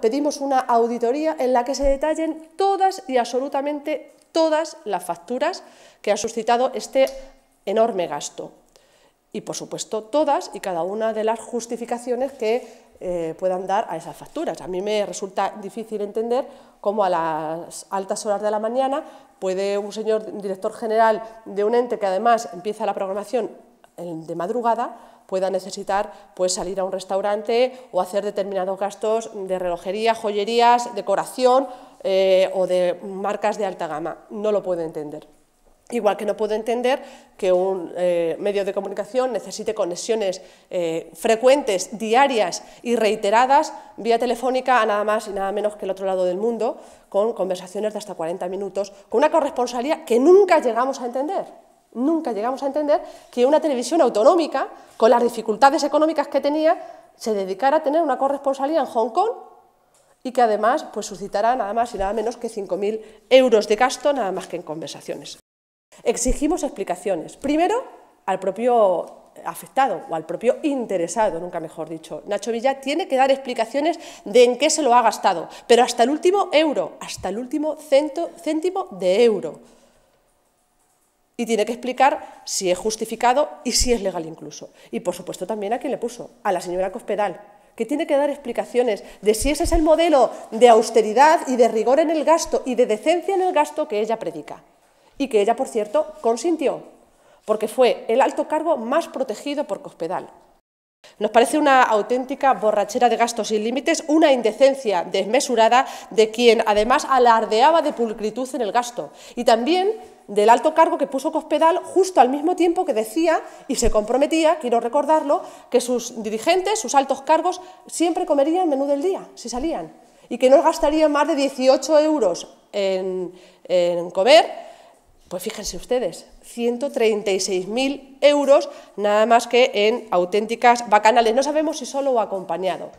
Pedimos una auditoría en la que se detallen todas y absolutamente todas las facturas que ha suscitado este enorme gasto. Y, por supuesto, todas y cada una de las justificaciones que eh, puedan dar a esas facturas. A mí me resulta difícil entender cómo a las altas horas de la mañana puede un señor director general de un ente que además empieza la programación de madrugada pueda necesitar pues, salir a un restaurante o hacer determinados gastos de relojería, joyerías, decoración eh, o de marcas de alta gama. No lo puedo entender. Igual que no puedo entender que un eh, medio de comunicación necesite conexiones eh, frecuentes, diarias y reiteradas vía telefónica a nada más y nada menos que el otro lado del mundo, con conversaciones de hasta 40 minutos, con una corresponsalía que nunca llegamos a entender. Nunca llegamos a entender que una televisión autonómica, con las dificultades económicas que tenía, se dedicara a tener una corresponsalía en Hong Kong y que además pues, suscitara nada más y nada menos que 5.000 euros de gasto, nada más que en conversaciones. Exigimos explicaciones. Primero, al propio afectado o al propio interesado, nunca mejor dicho. Nacho Villa tiene que dar explicaciones de en qué se lo ha gastado, pero hasta el último euro, hasta el último céntimo de euro y tiene que explicar si es justificado y si es legal incluso. Y por supuesto también a quien le puso, a la señora Cospedal, que tiene que dar explicaciones de si ese es el modelo de austeridad y de rigor en el gasto y de decencia en el gasto que ella predica. Y que ella, por cierto, consintió, porque fue el alto cargo más protegido por Cospedal. Nos parece una auténtica borrachera de gastos sin límites, una indecencia desmesurada de quien además alardeaba de pulcritud en el gasto y también del alto cargo que puso Cospedal justo al mismo tiempo que decía y se comprometía, quiero recordarlo, que sus dirigentes, sus altos cargos, siempre comerían menú del día, si salían, y que no gastarían más de 18 euros en, en comer pues fíjense ustedes, 136.000 euros nada más que en auténticas bacanales. No sabemos si solo o acompañado.